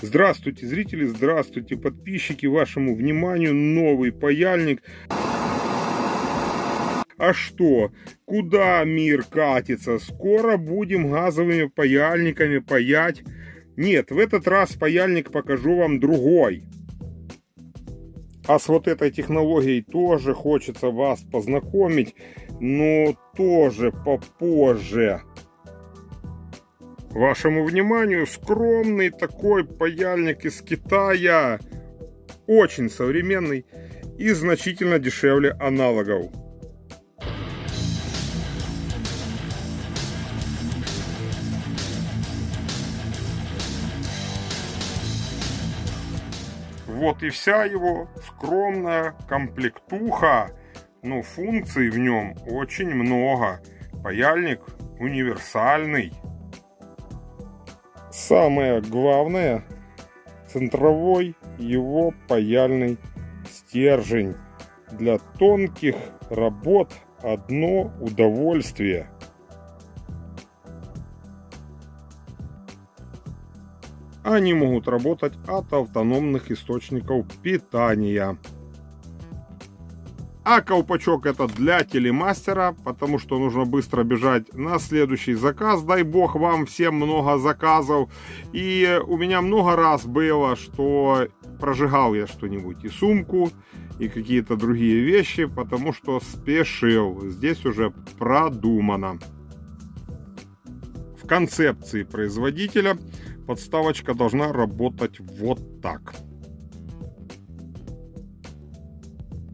Здравствуйте, зрители, здравствуйте, подписчики. Вашему вниманию новый паяльник. А что? Куда мир катится? Скоро будем газовыми паяльниками паять. Нет, в этот раз паяльник покажу вам другой. А с вот этой технологией тоже хочется вас познакомить, но тоже попозже. Вашему вниманию скромный такой паяльник из Китая, очень современный и значительно дешевле аналогов. Вот и вся его скромная комплектуха, но ну, функций в нем очень много. Паяльник универсальный самое главное, центровой его паяльный стержень. Для тонких работ одно удовольствие. Они могут работать от автономных источников питания. А колпачок это для телемастера, потому что нужно быстро бежать на следующий заказ. Дай бог вам всем много заказов. И у меня много раз было, что прожигал я что-нибудь. И сумку, и какие-то другие вещи, потому что спешил. Здесь уже продумано. В концепции производителя подставочка должна работать вот так.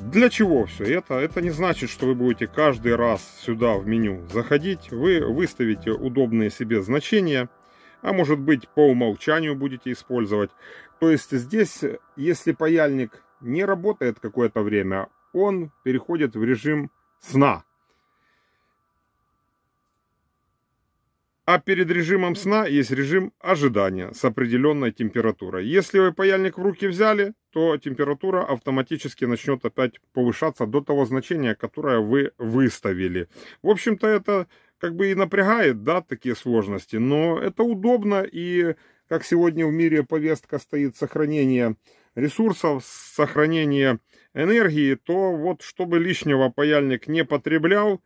Для чего все это? Это не значит, что вы будете каждый раз сюда в меню заходить. Вы выставите удобные себе значения, а может быть по умолчанию будете использовать. То есть здесь, если паяльник не работает какое-то время, он переходит в режим сна. А перед режимом сна есть режим ожидания с определенной температурой. Если вы паяльник в руки взяли, то температура автоматически начнет опять повышаться до того значения, которое вы выставили. В общем-то, это как бы и напрягает, да, такие сложности, но это удобно и как сегодня в мире повестка стоит сохранение ресурсов, сохранение энергии, то вот чтобы лишнего паяльник не потреблял,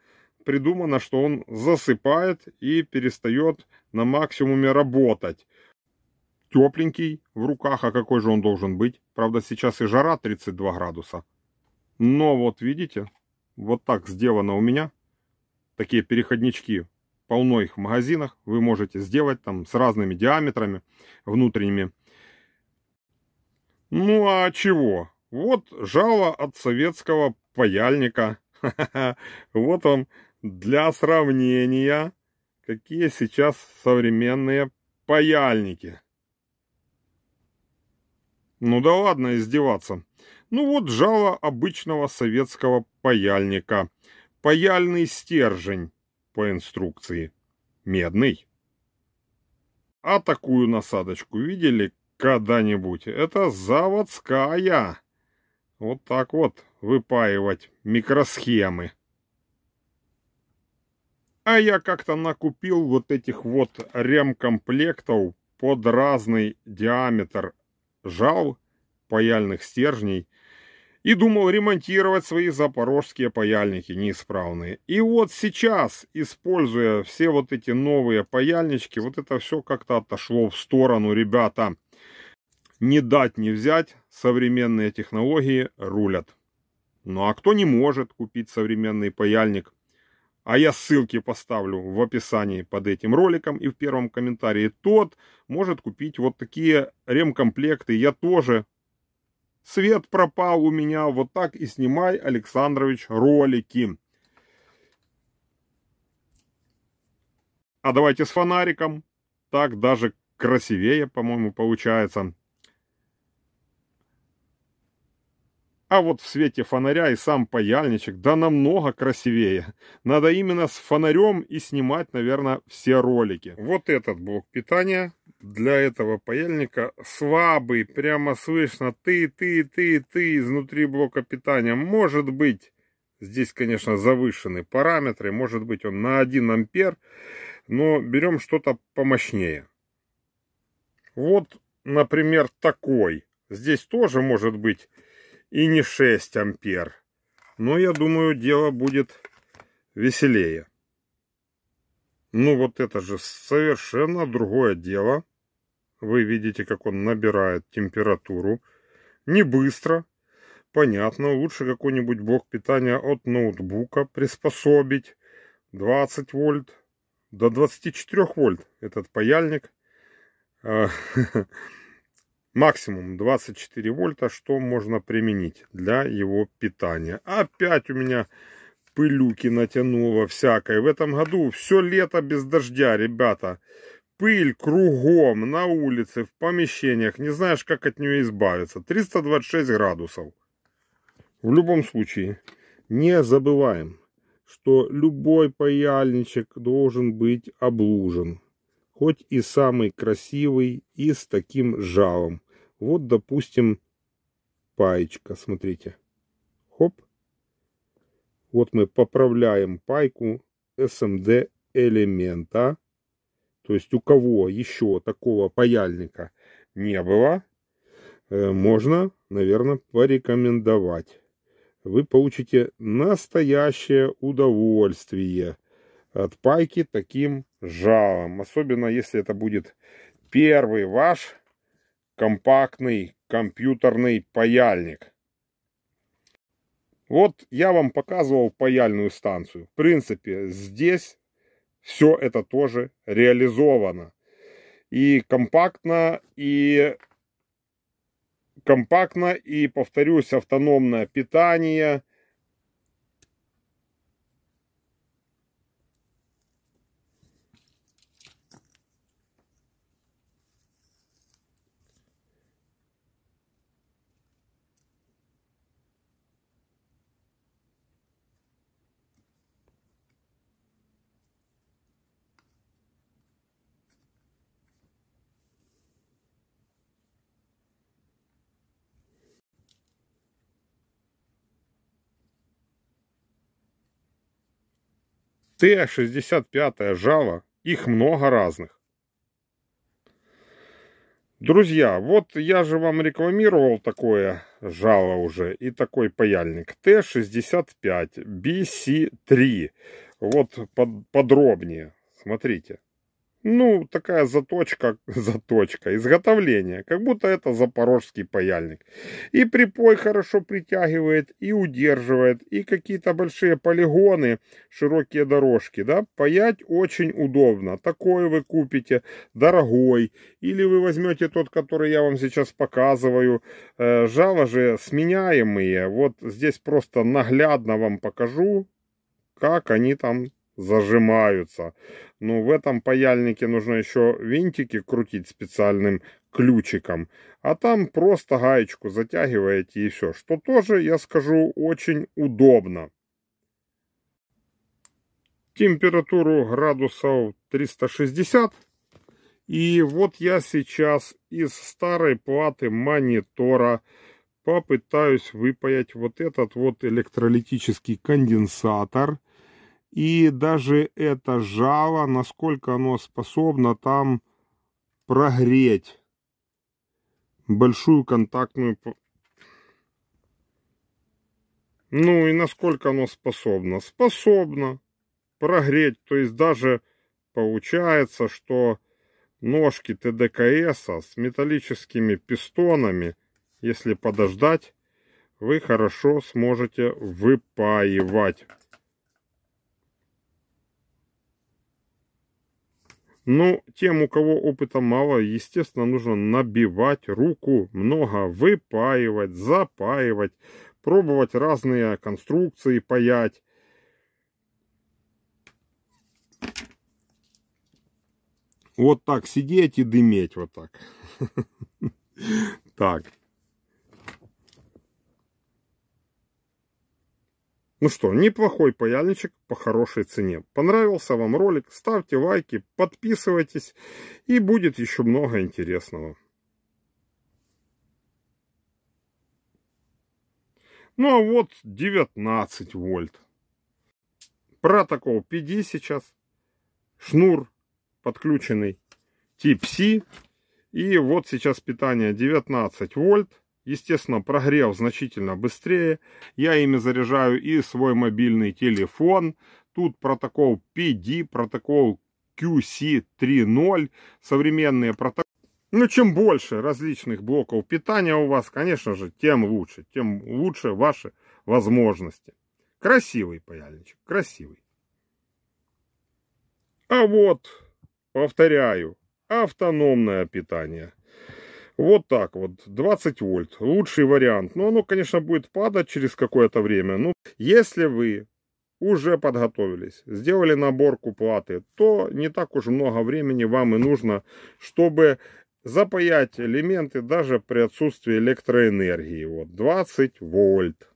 придумано, что он засыпает и перестает на максимуме работать. Тепленький в руках, а какой же он должен быть? Правда, сейчас и жара 32 градуса. Но вот видите, вот так сделано у меня. Такие переходнички полно их в магазинах. Вы можете сделать там с разными диаметрами внутренними. Ну а чего? Вот жало от советского паяльника. Вот он. Для сравнения, какие сейчас современные паяльники. Ну да ладно издеваться. Ну вот жало обычного советского паяльника. Паяльный стержень по инструкции. Медный. А такую насадочку видели когда-нибудь? Это заводская. Вот так вот выпаивать микросхемы. А я как-то накупил вот этих вот ремкомплектов под разный диаметр жал паяльных стержней и думал ремонтировать свои запорожские паяльники неисправные. И вот сейчас, используя все вот эти новые паяльнички, вот это все как-то отошло в сторону, ребята. Не дать не взять, современные технологии рулят. Ну а кто не может купить современный паяльник, а я ссылки поставлю в описании под этим роликом и в первом комментарии. Тот может купить вот такие ремкомплекты. Я тоже. Свет пропал у меня. Вот так и снимай, Александрович, ролики. А давайте с фонариком. Так даже красивее, по-моему, получается. А вот в свете фонаря и сам паяльничек, да намного красивее. Надо именно с фонарем и снимать, наверное, все ролики. Вот этот блок питания для этого паяльника слабый, прямо слышно ты, ты, ты, ты изнутри блока питания. Может быть, здесь, конечно, завышены параметры, может быть, он на 1 ампер, но берем что-то помощнее. Вот, например, такой. Здесь тоже может быть и не 6 ампер. Но я думаю, дело будет веселее. Ну вот это же совершенно другое дело. Вы видите, как он набирает температуру. Не быстро. Понятно, лучше какой-нибудь блок питания от ноутбука приспособить. 20 вольт до 24 вольт этот паяльник. А, Максимум 24 вольта, что можно применить для его питания. Опять у меня пылюки натянуло всякое. В этом году все лето без дождя, ребята. Пыль кругом, на улице, в помещениях. Не знаешь, как от нее избавиться. 326 градусов. В любом случае, не забываем, что любой паяльничек должен быть облужен. Хоть и самый красивый и с таким жалом. Вот, допустим, паечка, смотрите. Хоп. Вот мы поправляем пайку SMD элемента. То есть у кого еще такого паяльника не было, э, можно, наверное, порекомендовать. Вы получите настоящее удовольствие от пайки таким жалом. Особенно если это будет первый ваш компактный компьютерный паяльник. Вот я вам показывал паяльную станцию. В принципе, здесь все это тоже реализовано. И компактно, и компактно, и, повторюсь, автономное питание – Т-65 жало, их много разных. Друзья, вот я же вам рекламировал такое жало уже и такой паяльник Т-65 BC3. Вот под, подробнее, смотрите. Ну, такая заточка, заточка, изготовление, как будто это запорожский паяльник. И припой хорошо притягивает, и удерживает, и какие-то большие полигоны, широкие дорожки, да, паять очень удобно. Такое вы купите, дорогой, или вы возьмете тот, который я вам сейчас показываю. Э, жало же сменяемые, вот здесь просто наглядно вам покажу, как они там зажимаются. Но ну, в этом паяльнике нужно еще винтики крутить специальным ключиком. А там просто гаечку затягиваете и все. Что тоже, я скажу, очень удобно. Температуру градусов 360. И вот я сейчас из старой платы монитора попытаюсь выпаять вот этот вот электролитический конденсатор и даже это жало, насколько оно способно там прогреть большую контактную... Ну и насколько оно способно? Способно прогреть. То есть даже получается, что ножки ТДКС -а с металлическими пистонами, если подождать, вы хорошо сможете выпаивать. Ну, тем, у кого опыта мало, естественно, нужно набивать руку много, выпаивать, запаивать, пробовать разные конструкции паять. Вот так сидеть и дыметь вот так. Так, Ну что, неплохой паяльничек по хорошей цене. Понравился вам ролик, ставьте лайки, подписывайтесь и будет еще много интересного. Ну а вот 19 вольт. Протокол PD сейчас. Шнур подключенный тип c И вот сейчас питание 19 вольт. Естественно, прогрев значительно быстрее. Я ими заряжаю и свой мобильный телефон. Тут протокол PD, протокол QC 3.0, современные протоколы. Ну, чем больше различных блоков питания у вас, конечно же, тем лучше. Тем лучше ваши возможности. Красивый паяльничек, красивый. А вот, повторяю, автономное питание. Вот так вот, 20 вольт, лучший вариант. Но ну, оно, конечно, будет падать через какое-то время. Ну, если вы уже подготовились, сделали наборку платы, то не так уж много времени вам и нужно, чтобы запаять элементы даже при отсутствии электроэнергии. Вот 20 вольт.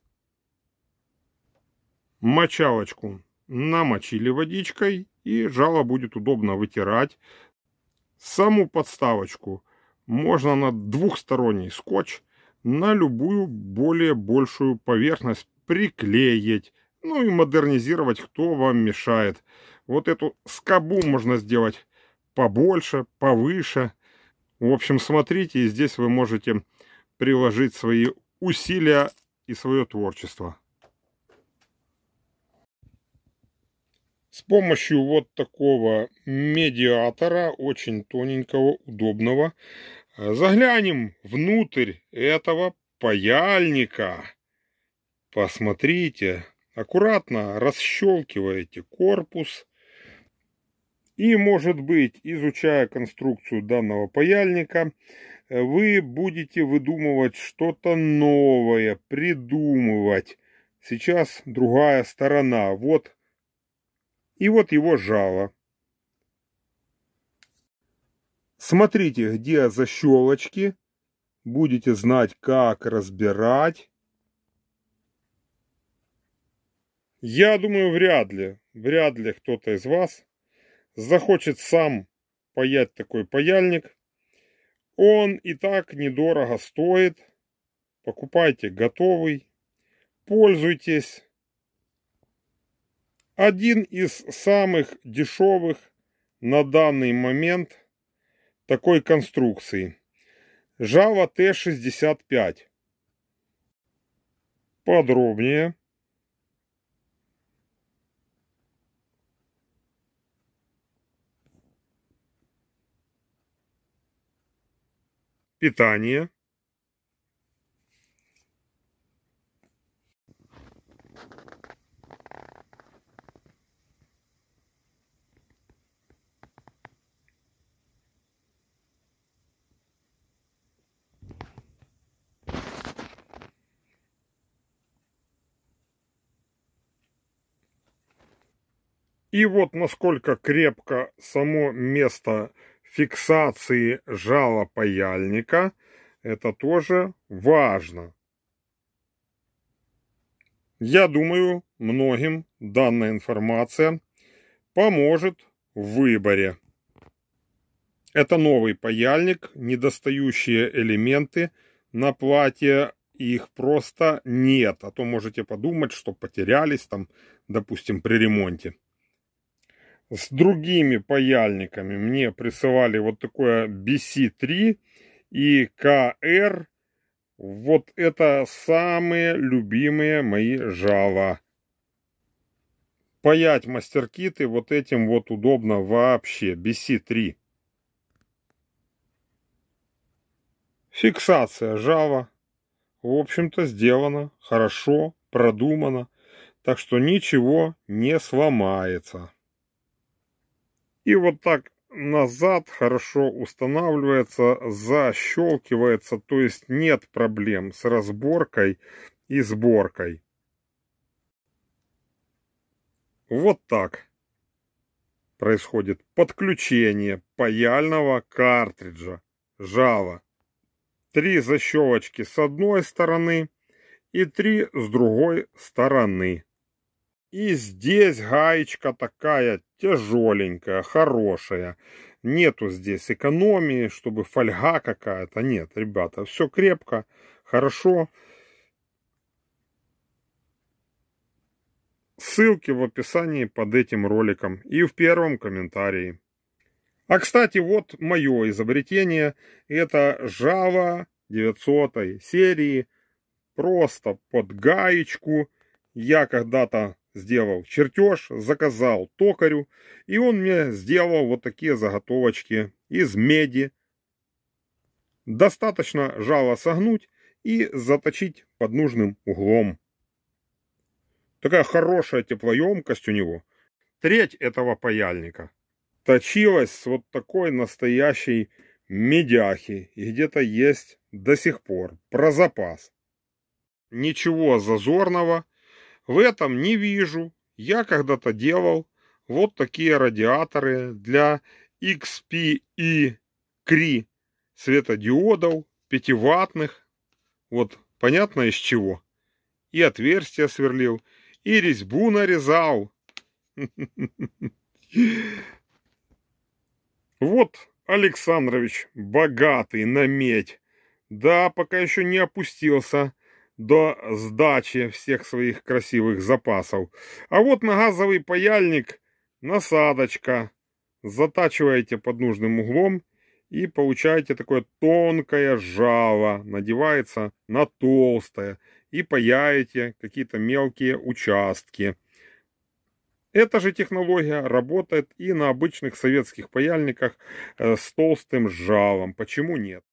Мочалочку намочили водичкой и жало будет удобно вытирать. Саму подставочку можно на двухсторонний скотч на любую более большую поверхность приклеить, ну и модернизировать, кто вам мешает. Вот эту скобу можно сделать побольше, повыше. В общем, смотрите, и здесь вы можете приложить свои усилия и свое творчество. С помощью вот такого медиатора, очень тоненького, удобного, Заглянем внутрь этого паяльника. Посмотрите, аккуратно расщелкиваете корпус. И, может быть, изучая конструкцию данного паяльника, вы будете выдумывать что-то новое, придумывать. Сейчас другая сторона. Вот. И вот его жало. Смотрите, где защелочки. Будете знать, как разбирать. Я думаю, вряд ли, вряд ли кто-то из вас захочет сам паять такой паяльник. Он и так недорого стоит. Покупайте готовый, пользуйтесь. Один из самых дешевых на данный момент – такой конструкции. Java T65. Подробнее. Питание. И вот насколько крепко само место фиксации жала паяльника, это тоже важно. Я думаю, многим данная информация поможет в выборе. Это новый паяльник, недостающие элементы на платье, их просто нет. А то можете подумать, что потерялись там, допустим, при ремонте с другими паяльниками мне присылали вот такое BC3 и kr, Вот это самые любимые мои жало. Паять мастеркиты вот этим вот удобно вообще. BC3. Фиксация жало, В общем-то сделана хорошо, продумано. Так что ничего не сломается. И вот так назад хорошо устанавливается, защелкивается, то есть нет проблем с разборкой и сборкой. Вот так происходит подключение паяльного картриджа Java. Три защелочки с одной стороны и три с другой стороны. И здесь гаечка такая тяжеленькая, хорошая. Нету здесь экономии, чтобы фольга какая-то. Нет, ребята, все крепко, хорошо. Ссылки в описании под этим роликом и в первом комментарии. А, кстати, вот мое изобретение. Это Java 900 серии. Просто под гаечку. Я когда-то сделал чертеж, заказал токарю, и он мне сделал вот такие заготовочки из меди. Достаточно жало согнуть и заточить под нужным углом. Такая хорошая теплоемкость у него. Треть этого паяльника точилась с вот такой настоящей медяхи, и где-то есть до сих пор, про запас. Ничего зазорного, в этом не вижу. Я когда-то делал вот такие радиаторы для XP и CRI светодиодов, пятиватных, вот понятно из чего. И отверстия сверлил, и резьбу нарезал. Вот, Александрович, богатый на медь. Да, пока еще не опустился до сдачи всех своих красивых запасов. А вот на газовый паяльник насадочка. Затачиваете под нужным углом и получаете такое тонкое жало. Надевается на толстое и паяете какие-то мелкие участки. Эта же технология работает и на обычных советских паяльниках э, с толстым жалом. Почему нет?